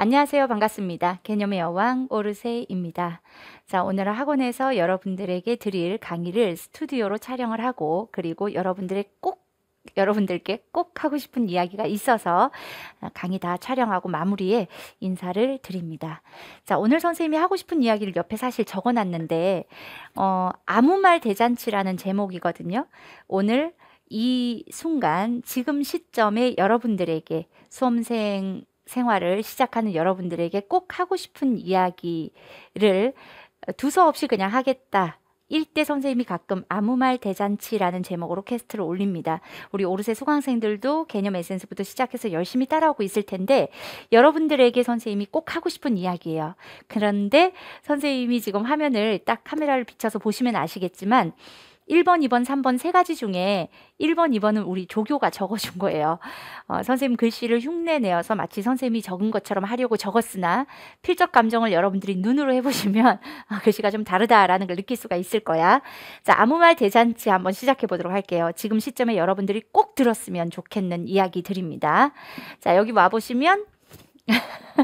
안녕하세요. 반갑습니다. 개념의 여왕 오르세입니다. 자, 오늘 학원에서 여러분들에게 드릴 강의를 스튜디오로 촬영을 하고 그리고 여러분들의 꼭 여러분들께 꼭 하고 싶은 이야기가 있어서 아, 강의 다 촬영하고 마무리에 인사를 드립니다. 자, 오늘 선생님이 하고 싶은 이야기를 옆에 사실 적어 놨는데, 어, 아무 말 대잔치라는 제목이거든요. 오늘 이 순간, 지금 시점에 여러분들에게 수험생 생활을 시작하는 여러분들에게 꼭 하고 싶은 이야기를 두서없이 그냥 하겠다. 일대 선생님이 가끔 아무 말 대잔치라는 제목으로 캐스트를 올립니다. 우리 오르세 수강생들도 개념 에센스부터 시작해서 열심히 따라오고 있을 텐데 여러분들에게 선생님이 꼭 하고 싶은 이야기예요. 그런데 선생님이 지금 화면을 딱 카메라를 비춰서 보시면 아시겠지만 1번, 2번, 3번 세 가지 중에 1번, 2번은 우리 조교가 적어준 거예요. 어, 선생님 글씨를 흉내내어서 마치 선생님이 적은 것처럼 하려고 적었으나 필적 감정을 여러분들이 눈으로 해보시면 아, 글씨가 좀 다르다라는 걸 느낄 수가 있을 거야. 자, 아무 말 대잔치 한번 시작해 보도록 할게요. 지금 시점에 여러분들이 꼭 들었으면 좋겠는 이야기 드립니다. 자, 여기 와보시면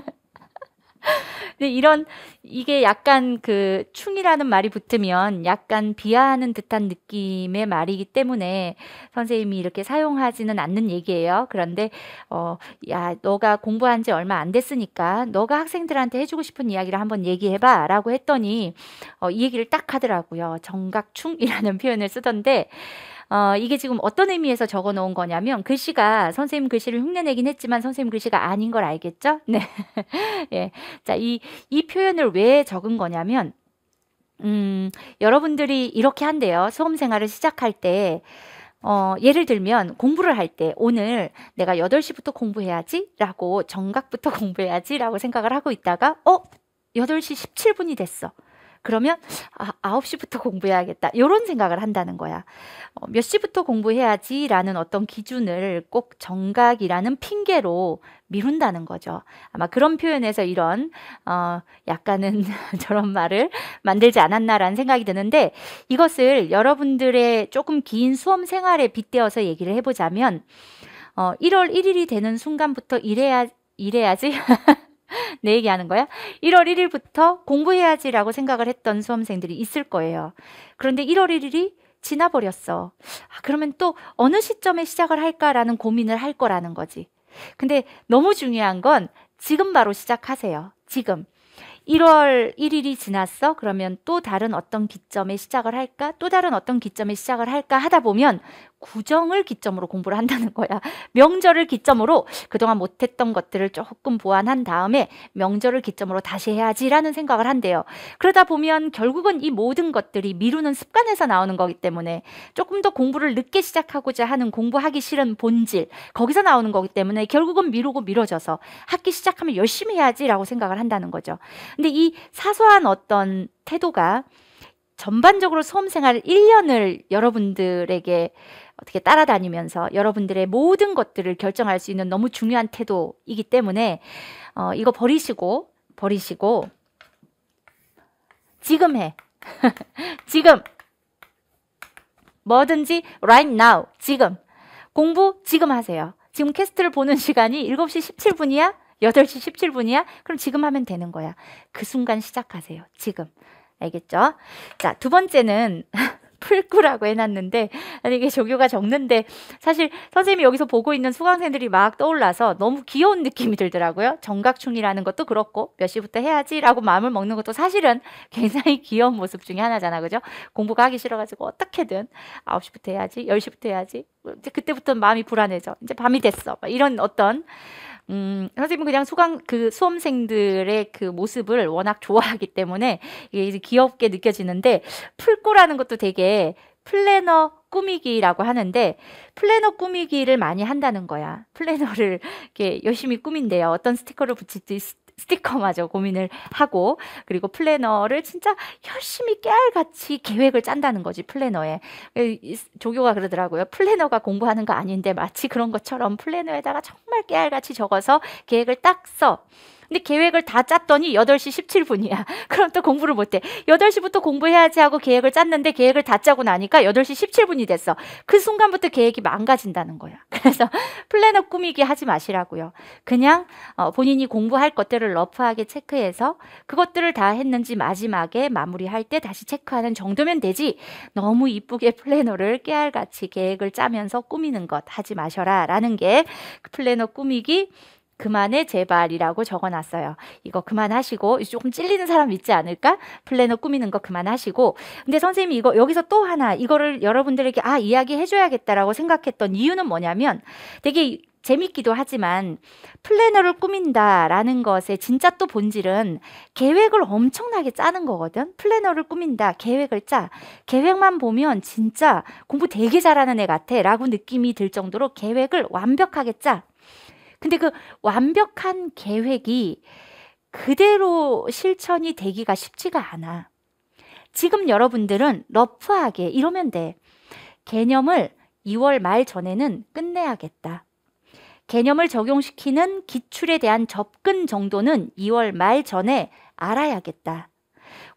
근데 이런 이게 약간 그 충이라는 말이 붙으면 약간 비하하는 듯한 느낌의 말이기 때문에 선생님이 이렇게 사용하지는 않는 얘기예요. 그런데 어 야 너가 공부한 지 얼마 안 됐으니까 너가 학생들한테 해주고 싶은 이야기를 한번 얘기해봐라고 했더니 어, 이 얘기를 딱 하더라고요. 정각충이라는 표현을 쓰던데 어, 이게 지금 어떤 의미에서 적어 놓은 거냐면 글씨가 선생님 글씨를 흉내내긴 했지만 선생님 글씨가 아닌 걸 알겠죠? 네. 예. 자, 이, 이 표현을 왜 적은 거냐면, 음, 여러분들이 이렇게 한대요. 수험 생활을 시작할 때, 어, 예를 들면 공부를 할 때 오늘 내가 8시부터 공부해야지 라고 정각부터 공부해야지 라고 생각을 하고 있다가, 어? 8시 17분이 됐어. 그러면 아, 9시부터 공부해야겠다. 이런 생각을 한다는 거야. 어, 몇 시부터 공부해야지라는 어떤 기준을 꼭 정각이라는 핑계로 미룬다는 거죠. 아마 그런 표현에서 이런 어, 약간은 저런 말을 만들지 않았나라는 생각이 드는데 이것을 여러분들의 조금 긴 수험 생활에 빗대어서 얘기를 해보자면 어, 1월 1일이 되는 순간부터 일해야 일해야지 내 얘기하는 거야? 1월 1일부터 공부해야지라고 생각을 했던 수험생들이 있을 거예요. 그런데 1월 1일이 지나버렸어. 아, 그러면 또 어느 시점에 시작을 할까라는 고민을 할 거라는 거지. 근데 너무 중요한 건 지금 바로 시작하세요. 지금. 1월 1일이 지났어? 그러면 또 다른 어떤 기점에 시작을 할까? 또 다른 어떤 기점에 시작을 할까? 하다 보면 구정을 기점으로 공부를 한다는 거야. 명절을 기점으로 그동안 못했던 것들을 조금 보완한 다음에 명절을 기점으로 다시 해야지라는 생각을 한대요. 그러다 보면 결국은 이 모든 것들이 미루는 습관에서 나오는 거기 때문에 조금 더 공부를 늦게 시작하고자 하는 공부하기 싫은 본질 거기서 나오는 거기 때문에 결국은 미루고 미뤄져서 학기 시작하면 열심히 해야지라고 생각을 한다는 거죠. 근데 이 사소한 어떤 태도가 전반적으로 수험 생활 1년을 여러분들에게 어떻게 따라다니면서 여러분들의 모든 것들을 결정할 수 있는 너무 중요한 태도이기 때문에 어, 이거 버리시고 버리시고 지금 해. 지금 뭐든지 right now 지금 공부 지금 하세요. 지금 캐스트를 보는 시간이 7시 17분이야? 8시 17분이야? 그럼 지금 하면 되는 거야. 그 순간 시작하세요. 지금. 알겠죠? 자, 두 번째는 풀꾸라고 해놨는데 아니 이게 조교가 적는데 사실 선생님이 여기서 보고 있는 수강생들이 막 떠올라서 너무 귀여운 느낌이 들더라고요. 정각충이라는 것도 그렇고 몇 시부터 해야지라고 마음을 먹는 것도 사실은 굉장히 귀여운 모습 중에 하나잖아. 그죠? 공부가 하기 싫어가지고 어떻게든 9시부터 해야지, 10시부터 해야지. 이제 그때부터 마음이 불안해져. 이제 밤이 됐어. 막 이런 어떤 음, 선생님은 그냥 수강 그 수험생들의 그 모습을 워낙 좋아하기 때문에 이게 이제 귀엽게 느껴지는데 풀꼬라는 것도 되게 플래너 꾸미기라고 하는데 플래너 꾸미기를 많이 한다는 거야. 플래너를 이렇게 열심히 꾸민대요. 어떤 스티커를 붙일, 스티커마저 고민을 하고 그리고 플래너를 진짜 열심히 깨알같이 계획을 짠다는 거지 플래너에 조교가 그러더라고요 플래너가 공부하는 거 아닌데 마치 그런 것처럼 플래너에다가 정말 깨알같이 적어서 계획을 딱써 근데 계획을 다 짰더니 8시 17분이야. 그럼 또 공부를 못해. 8시부터 공부해야지 하고 계획을 짰는데 계획을 다 짜고 나니까 8시 17분이 됐어. 그 순간부터 계획이 망가진다는 거야. 그래서 플래너 꾸미기 하지 마시라고요. 그냥 어, 본인이 공부할 것들을 러프하게 체크해서 그것들을 다 했는지 마지막에 마무리할 때 다시 체크하는 정도면 되지. 너무 이쁘게 플래너를 깨알같이 계획을 짜면서 꾸미는 것 하지 마셔라. 라는 게 플래너 꾸미기 그만해 제발이라고 적어놨어요. 이거 그만하시고 조금 찔리는 사람 있지 않을까? 플래너 꾸미는 거 그만하시고 근데 선생님이 이거 여기서 또 하나 이거를 여러분들에게 아 이야기해줘야겠다라고 생각했던 이유는 뭐냐면 되게 재밌기도 하지만 플래너를 꾸민다라는 것의 진짜 또 본질은 계획을 엄청나게 짜는 거거든. 플래너를 꾸민다, 계획을 짜. 계획만 보면 진짜 공부 되게 잘하는 애 같아 라고 느낌이 들 정도로 계획을 완벽하게 짜. 근데 그 완벽한 계획이 그대로 실천이 되기가 쉽지가 않아. 지금 여러분들은 러프하게 이러면 돼. 개념을 2월 말 전에는 끝내야겠다. 개념을 적용시키는 기출에 대한 접근 정도는 2월 말 전에 알아야겠다.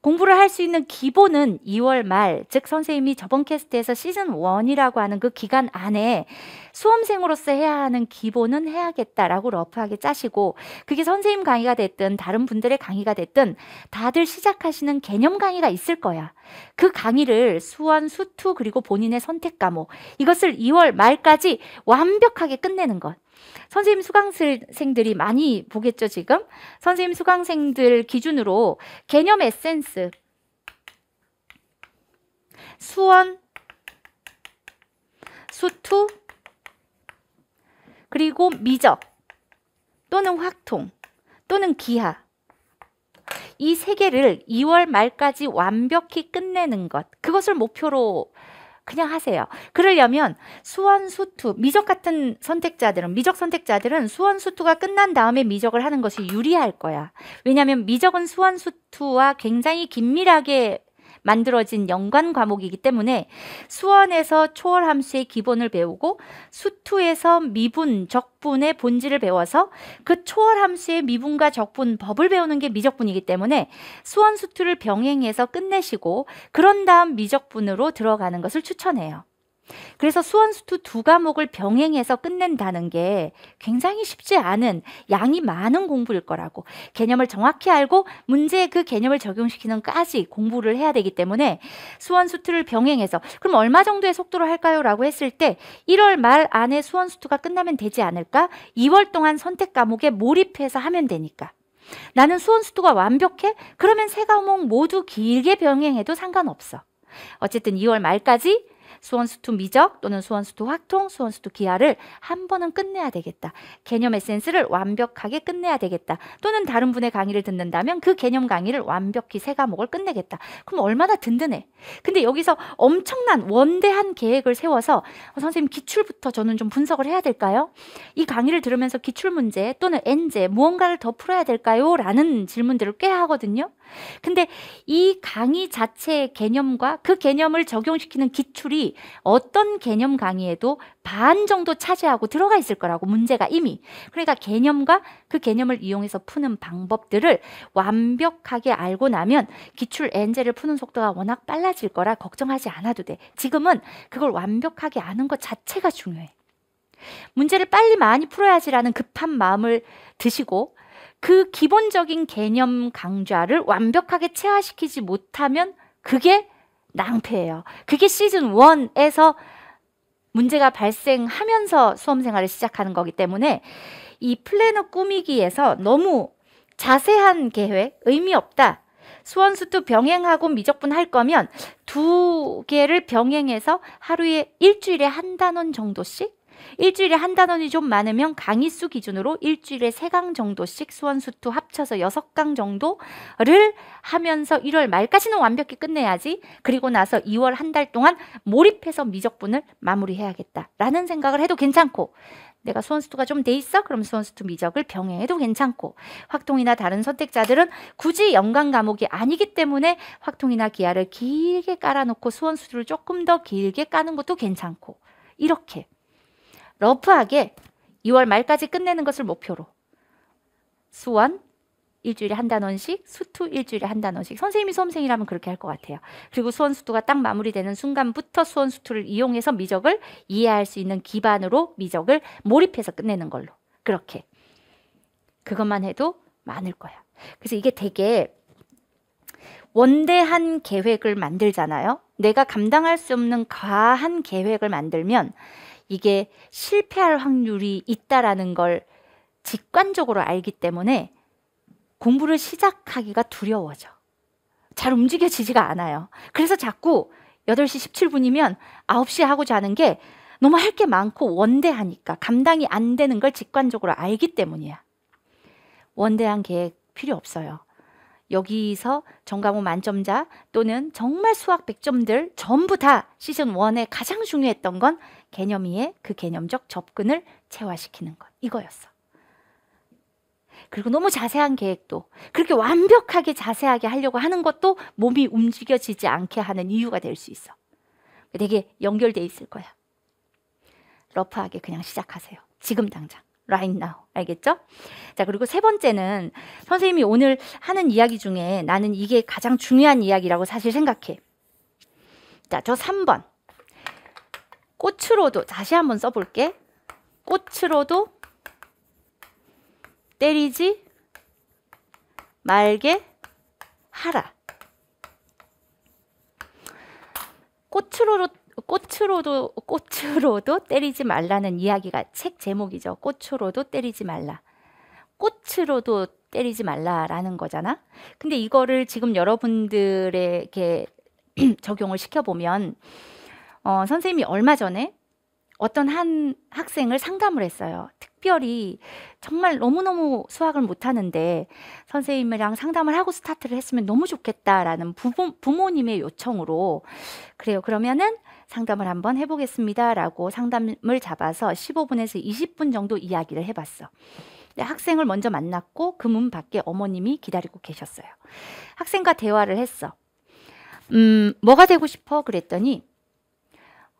공부를 할 수 있는 기본은 2월 말, 즉 선생님이 저번 캐스트에서 시즌 1이라고 하는 그 기간 안에 수험생으로서 해야 하는 기본은 해야겠다라고 러프하게 짜시고 그게 선생님 강의가 됐든 다른 분들의 강의가 됐든 다들 시작하시는 개념 강의가 있을 거야. 그 강의를 수원, 수투 그리고 본인의 선택 과목 이것을 2월 말까지 완벽하게 끝내는 것. 선생님 수강생들이 많이 보겠죠, 지금? 선생님 수강생들 기준으로 개념 에센스, 수원, 수투, 그리고 미적 또는 확통 또는 기하 이 세 개를 2월 말까지 완벽히 끝내는 것 그것을 목표로 그냥 하세요. 그러려면 수원수투, 미적 같은 선택자들은, 미적 선택자들은 수원수투가 끝난 다음에 미적을 하는 것이 유리할 거야. 왜냐하면 미적은 수원수투와 굉장히 긴밀하게 만들어진 연관 과목이기 때문에 수원에서 초월 함수의 기본을 배우고 수투에서 미분, 적분의 본질을 배워서 그 초월 함수의 미분과 적분 법을 배우는 게 미적분이기 때문에 수원 수투를 병행해서 끝내시고 그런 다음 미적분으로 들어가는 것을 추천해요. 그래서 수원수투 두 과목을 병행해서 끝낸다는 게 굉장히 쉽지 않은 양이 많은 공부일 거라고 개념을 정확히 알고 문제에 그 개념을 적용시키는 까지 공부를 해야 되기 때문에 수원수투를 병행해서 그럼 얼마 정도의 속도로 할까요? 라고 했을 때 1월 말 안에 수원수투가 끝나면 되지 않을까? 2월 동안 선택 과목에 몰입해서 하면 되니까 나는 수원수투가 완벽해? 그러면 세 과목 모두 길게 병행해도 상관없어 어쨌든 2월 말까지 수원수투 미적 또는 수원수투 확통, 수원수투 기하를 한 번은 끝내야 되겠다. 개념 에센스를 완벽하게 끝내야 되겠다. 또는 다른 분의 강의를 듣는다면 그 개념 강의를 완벽히 세 과목을 끝내겠다. 그럼 얼마나 든든해. 근데 여기서 엄청난 원대한 계획을 세워서 어, 선생님 기출부터 저는 좀 분석을 해야 될까요? 이 강의를 들으면서 기출 문제 또는 N제 무언가를 더 풀어야 될까요? 라는 질문들을 꽤 하거든요. 근데 이 강의 자체의 개념과 그 개념을 적용시키는 기출이 어떤 개념 강의에도 반 정도 차지하고 들어가 있을 거라고 문제가 이미 그러니까 개념과 그 개념을 이용해서 푸는 방법들을 완벽하게 알고 나면 기출 엔젤을 푸는 속도가 워낙 빨라질 거라 걱정하지 않아도 돼 지금은 그걸 완벽하게 아는 것 자체가 중요해 문제를 빨리 많이 풀어야지라는 급한 마음을 드시고 그 기본적인 개념 강좌를 완벽하게 체화시키지 못하면 그게 낭패예요. 그게 시즌 1에서 문제가 발생하면서 수험 생활을 시작하는 거기 때문에 이 플래너 꾸미기에서 너무 자세한 계획 의미 없다. 수원수투 병행하고 미적분 할 거면 두 개를 병행해서 하루에 일주일에 한 단원 정도씩 일주일에 한 단원이 좀 많으면 강의 수 기준으로 일주일에 세 강 정도씩 수원 수투 합쳐서 여섯 강 정도를 하면서 1월 말까지는 완벽히 끝내야지. 그리고 나서 2월 한 달 동안 몰입해서 미적분을 마무리해야겠다라는 생각을 해도 괜찮고 내가 수원수투가 좀 돼 있어? 그럼 수원수투 미적을 병행해도 괜찮고 확통이나 다른 선택자들은 굳이 연간 과목이 아니기 때문에 확통이나 기하를 길게 깔아놓고 수원수투를 조금 더 길게 까는 것도 괜찮고 이렇게 러프하게 2월 말까지 끝내는 것을 목표로 수원 일주일에 한 단원씩, 수투 일주일에 한 단원씩. 선생님이 수험생이라면 그렇게 할 것 같아요. 그리고 수원 수투가 딱 마무리되는 순간부터 수원 수투를 이용해서 미적을 이해할 수 있는 기반으로 미적을 몰입해서 끝내는 걸로. 그렇게. 그것만 해도 많을 거야. 그래서 이게 되게 원대한 계획을 만들잖아요. 내가 감당할 수 없는 과한 계획을 만들면 이게 실패할 확률이 있다라는 걸 직관적으로 알기 때문에 공부를 시작하기가 두려워져. 잘 움직여지지가 않아요. 그래서 자꾸 8시 17분이면 9시 하고 자는 게 너무 할 게 많고 원대하니까 감당이 안 되는 걸 직관적으로 알기 때문이야. 원대한 계획 필요 없어요. 여기서 정과목 만점자 또는 정말 수학 100점들 전부 다 시즌 1에 가장 중요했던 건 개념 2의 그 개념적 접근을 체화시키는 것. 이거였어. 그리고 너무 자세한 계획도 그렇게 완벽하게 자세하게 하려고 하는 것도 몸이 움직여지지 않게 하는 이유가 될 수 있어. 되게 연결돼 있을 거야. 러프하게 그냥 시작하세요. 지금 당장. right now. 알겠죠? 자, 그리고 세 번째는 선생님이 오늘 하는 이야기 중에 나는 이게 가장 중요한 이야기라고 사실 생각해. 자, 저 3번. 꽃으로도 다시 한번 써 볼게. 꽃으로도 때리지 말게 하라. 꽃으로도 꽃으로도 꽃으로도 때리지 말라는 이야기가 책 제목이죠. 꽃으로도 때리지 말라. 꽃으로도 때리지 말라라는 거잖아. 근데 이거를 지금 여러분들에게 적용을 시켜보면 어, 선생님이 얼마 전에 어떤 한 학생을 상담을 했어요. 특별히 정말 너무너무 수학을 못하는데 선생님이랑 상담을 하고 스타트를 했으면 너무 좋겠다라는 부모, 부모님의 요청으로 그래요. 그러면은 상담을 한번 해보겠습니다. 라고 상담을 잡아서 15분에서 20분 정도 이야기를 해봤어. 학생을 먼저 만났고 그 문 밖에 어머님이 기다리고 계셨어요. 학생과 대화를 했어. 음, 뭐가 되고 싶어? 그랬더니,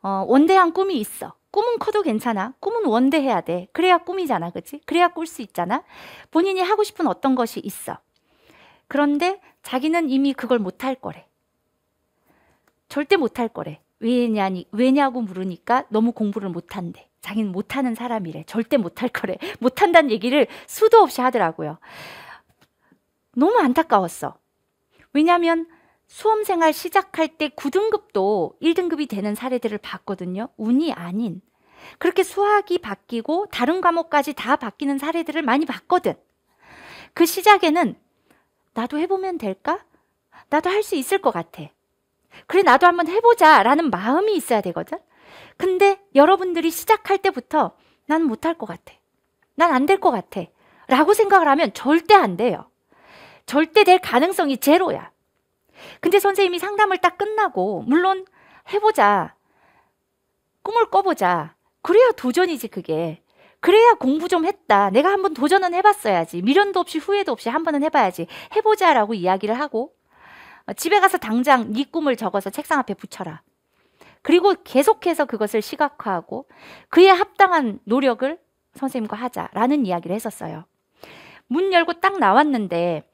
어, 원대한 꿈이 있어. 꿈은 커도 괜찮아. 꿈은 원대해야 돼. 그래야 꿈이잖아. 그치? 그래야 꿀 수 있잖아. 본인이 하고 싶은 어떤 것이 있어. 그런데 자기는 이미 그걸 못할 거래. 절대 못할 거래. 왜냐니, 왜냐고 물으니까 너무 공부를 못한대. 자기는 못하는 사람이래. 절대 못할 거래. 못한다는 얘기를 수도 없이 하더라고요. 너무 안타까웠어. 왜냐면 수험생활 시작할 때 9등급도 1등급이 되는 사례들을 봤거든요. 운이 아닌. 그렇게 수학이 바뀌고 다른 과목까지 다 바뀌는 사례들을 많이 봤거든. 그 시작에는 나도 해보면 될까? 나도 할 수 있을 것 같아. 그래, 나도 한번 해보자 라는 마음이 있어야 되거든. 근데 여러분들이 시작할 때부터 난 못할 것 같아. 난 안 될 것 같아. 라고 생각을 하면 절대 안 돼요. 절대 될 가능성이 제로야. 근데 선생님이 상담을 딱 끝나고 물론 해보자. 꿈을 꿔보자. 그래야 도전이지 그게. 그래야 공부 좀 했다. 내가 한번 도전은 해봤어야지. 미련도 없이 후회도 없이 한 번은 해봐야지. 해보자라고 이야기를 하고 어, 집에 가서 당장 네 꿈을 적어서 책상 앞에 붙여라. 그리고 계속해서 그것을 시각화하고 그에 합당한 노력을 선생님과 하자라는 이야기를 했었어요. 문 열고 딱 나왔는데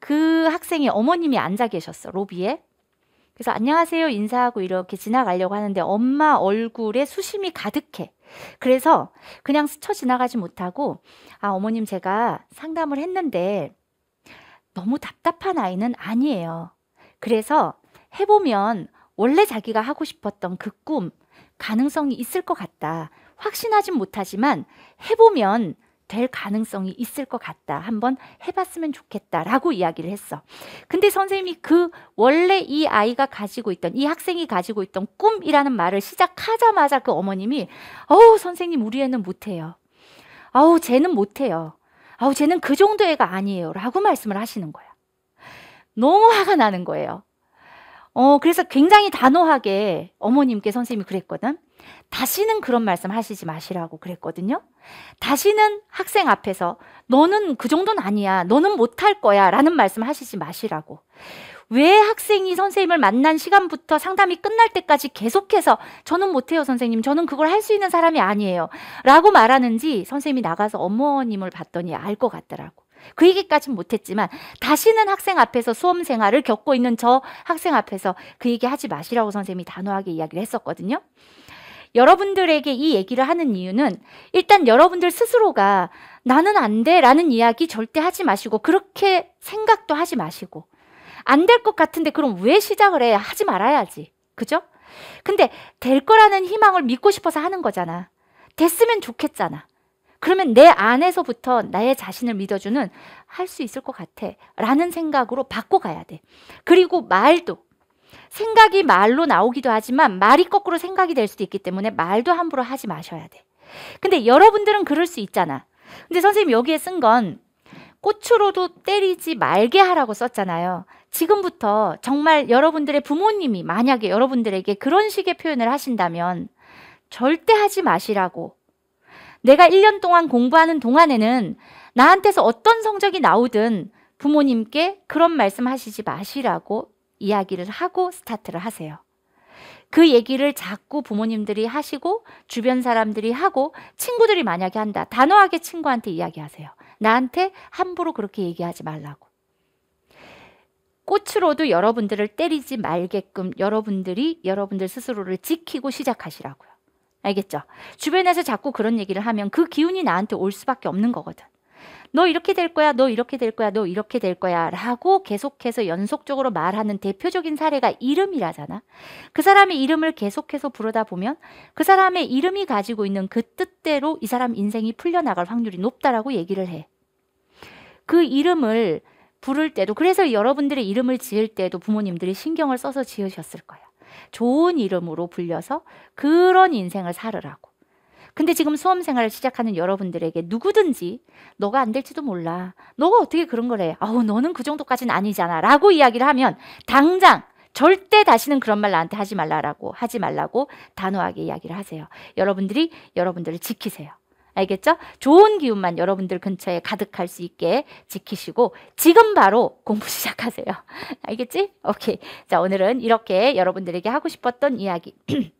그 학생의 어머님이 앉아 계셨어, 로비에. 그래서 안녕하세요 인사하고 이렇게 지나가려고 하는데 엄마 얼굴에 수심이 가득해. 그래서 그냥 스쳐 지나가지 못하고 아, 어머님 제가 상담을 했는데 너무 답답한 아이는 아니에요. 그래서 해보면 원래 자기가 하고 싶었던 그 꿈, 가능성이 있을 것 같다. 확신하진 못하지만 해보면 될 가능성이 있을 것 같다. 한번 해봤으면 좋겠다라고 이야기를 했어. 근데 선생님이 그 원래 이 아이가 가지고 있던 이 학생이 가지고 있던 꿈이라는 말을 시작하자마자 그 어머님이 어우 선생님 우리 애는 못해요. 아우 쟤는 못해요. 아우 쟤는 그 정도 애가 아니에요라고 말씀을 하시는 거야. 너무 화가 나는 거예요. 어 그래서 굉장히 단호하게 어머님께 선생님이 그랬거든. 다시는 그런 말씀 하시지 마시라고 그랬거든요. 다시는 학생 앞에서 너는 그 정도는 아니야. 너는 못할 거야. 라는 말씀 하시지 마시라고. 왜 학생이 선생님을 만난 시간부터 상담이 끝날 때까지 계속해서 저는 못해요 선생님 저는 그걸 할 수 있는 사람이 아니에요 라고 말하는지 선생님이 나가서 어머님을 봤더니 알 것 같더라고 그 얘기까진 못했지만 다시는 학생 앞에서 수험 생활을 겪고 있는 저 학생 앞에서 그 얘기 하지 마시라고 선생님이 단호하게 이야기를 했었거든요 여러분들에게 이 얘기를 하는 이유는 일단 여러분들 스스로가 나는 안 돼 라는 이야기 절대 하지 마시고 그렇게 생각도 하지 마시고 안 될 것 같은데 그럼 왜 시작을 해? 하지 말아야지. 그죠? 근데 될 거라는 희망을 믿고 싶어서 하는 거잖아. 됐으면 좋겠잖아. 그러면 내 안에서부터 나의 자신을 믿어주는 할 수 있을 것 같아. 라는 생각으로 바꿔가야 돼. 그리고 말도 생각이 말로 나오기도 하지만 말이 거꾸로 생각이 될 수도 있기 때문에 말도 함부로 하지 마셔야 돼. 근데 여러분들은 그럴 수 있잖아. 근데 선생님 여기에 쓴 건 꽃으로도 때리지 말게 하라고 썼잖아요. 지금부터 정말 여러분들의 부모님이 만약에 여러분들에게 그런 식의 표현을 하신다면 절대 하지 마시라고. 내가 1년 동안 공부하는 동안에는 나한테서 어떤 성적이 나오든 부모님께 그런 말씀 하시지 마시라고 이야기를 하고 스타트를 하세요. 그 얘기를 자꾸 부모님들이 하시고 주변 사람들이 하고 친구들이 만약에 한다. 단호하게 친구한테 이야기하세요. 나한테 함부로 그렇게 얘기하지 말라고. 꽃으로도 여러분들을 때리지 말게끔 여러분들이 여러분들 스스로를 지키고 시작하시라고요. 알겠죠? 주변에서 자꾸 그런 얘기를 하면 그 기운이 나한테 올 수밖에 없는 거거든. 너 이렇게 될 거야, 너 이렇게 될 거야, 너 이렇게 될 거야 라고 계속해서 연속적으로 말하는 대표적인 사례가 이름이라잖아. 그 사람의 이름을 계속해서 부르다 보면 그 사람의 이름이 가지고 있는 그 뜻대로 이 사람 인생이 풀려나갈 확률이 높다라고 얘기를 해. 그 이름을 부를 때도 그래서 여러분들의 이름을 지을 때도 부모님들이 신경을 써서 지으셨을 거야. 좋은 이름으로 불려서 그런 인생을 살으라고. 근데 지금 수험 생활을 시작하는 여러분들에게 누구든지 너가 안 될지도 몰라. 너가 어떻게 그런 걸 해? 아우, 너는 그 정도까지는 아니잖아. 라고 이야기를 하면 당장 절대 다시는 그런 말 나한테 하지 말라라고 하지 말라고 단호하게 이야기를 하세요. 여러분들이 여러분들을 지키세요. 알겠죠? 좋은 기운만 여러분들 근처에 가득할 수 있게 지키시고 지금 바로 공부 시작하세요. 알겠지? 오케이. 자, 오늘은 이렇게 여러분들에게 하고 싶었던 이야기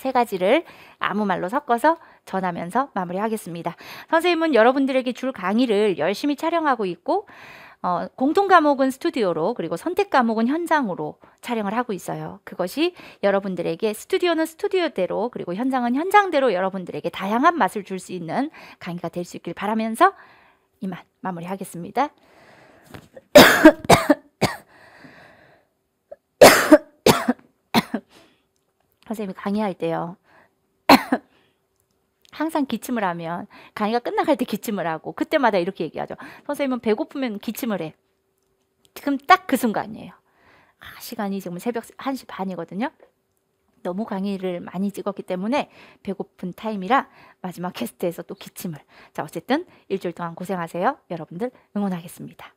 세 가지를 아무 말로 섞어서 전하면서 마무리하겠습니다. 선생님은 여러분들에게 줄 강의를 열심히 촬영하고 있고 어, 공통 과목은 스튜디오로 그리고 선택 과목은 현장으로 촬영을 하고 있어요. 그것이 여러분들에게 스튜디오는 스튜디오대로 그리고 현장은 현장대로 여러분들에게 다양한 맛을 줄 수 있는 강의가 될 수 있길 바라면서 이만 마무리하겠습니다. 선생님이 강의할 때요. 항상 기침을 하면 강의가 끝나갈 때 기침을 하고 그때마다 이렇게 얘기하죠. 선생님은 배고프면 기침을 해. 지금 딱 그 순간이에요. 아, 시간이 지금 새벽 1시 반이거든요. 너무 강의를 많이 찍었기 때문에 배고픈 타임이라 마지막 캐스트에서 또 기침을. 자, 어쨌든 일주일 동안 고생하세요. 여러분들 응원하겠습니다.